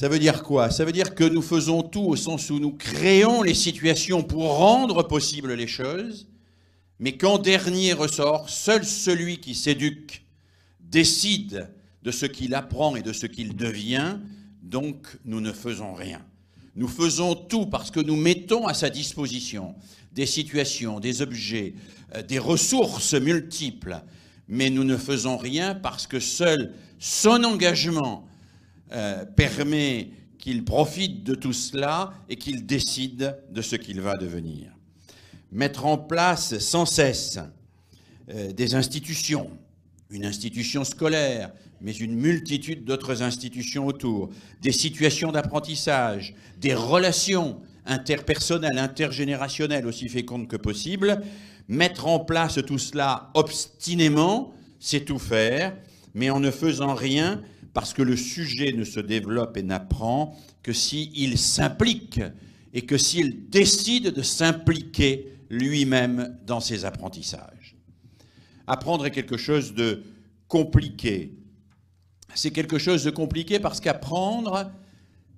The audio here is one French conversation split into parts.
Ça veut dire quoi Ça veut dire que nous faisons tout au sens où nous créons les situations pour rendre possibles les choses, mais qu'en dernier ressort, seul celui qui s'éduque décide de ce qu'il apprend et de ce qu'il devient, donc nous ne faisons rien. Nous faisons tout parce que nous mettons à sa disposition des situations, des objets, euh, des ressources multiples, mais nous ne faisons rien parce que seul son engagement euh, permet qu'il profite de tout cela et qu'il décide de ce qu'il va devenir. Mettre en place sans cesse euh, des institutions, une institution scolaire, mais une multitude d'autres institutions autour, des situations d'apprentissage, des relations interpersonnelles, intergénérationnelles aussi fécondes que possible, mettre en place tout cela obstinément, c'est tout faire, mais en ne faisant rien parce que le sujet ne se développe et n'apprend que s'il s'implique et que s'il décide de s'impliquer lui-même dans ses apprentissages. Apprendre est quelque chose de compliqué. C'est quelque chose de compliqué parce qu'apprendre,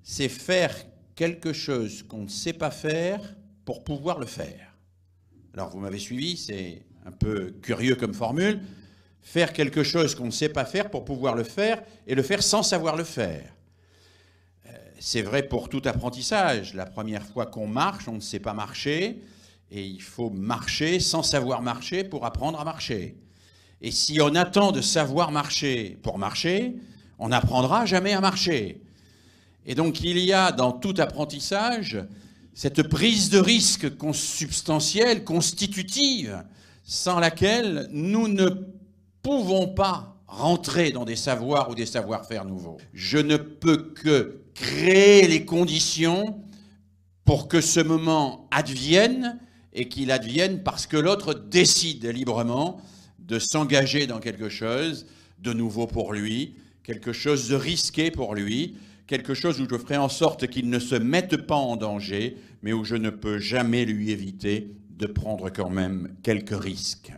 c'est faire quelque chose qu'on ne sait pas faire pour pouvoir le faire. Alors vous m'avez suivi, c'est un peu curieux comme formule, faire quelque chose qu'on ne sait pas faire pour pouvoir le faire et le faire sans savoir le faire. Euh, c'est vrai pour tout apprentissage. La première fois qu'on marche, on ne sait pas marcher et il faut marcher sans savoir marcher pour apprendre à marcher. Et si on attend de savoir marcher pour marcher, on n'apprendra jamais à marcher. Et donc il y a dans tout apprentissage cette prise de risque substantielle, constitutive, sans laquelle nous ne pouvons pas rentrer dans des savoirs ou des savoir-faire nouveaux. Je ne peux que créer les conditions pour que ce moment advienne et qu'il advienne parce que l'autre décide librement de s'engager dans quelque chose de nouveau pour lui, quelque chose de risqué pour lui, quelque chose où je ferai en sorte qu'il ne se mette pas en danger, mais où je ne peux jamais lui éviter de prendre quand même quelques risques.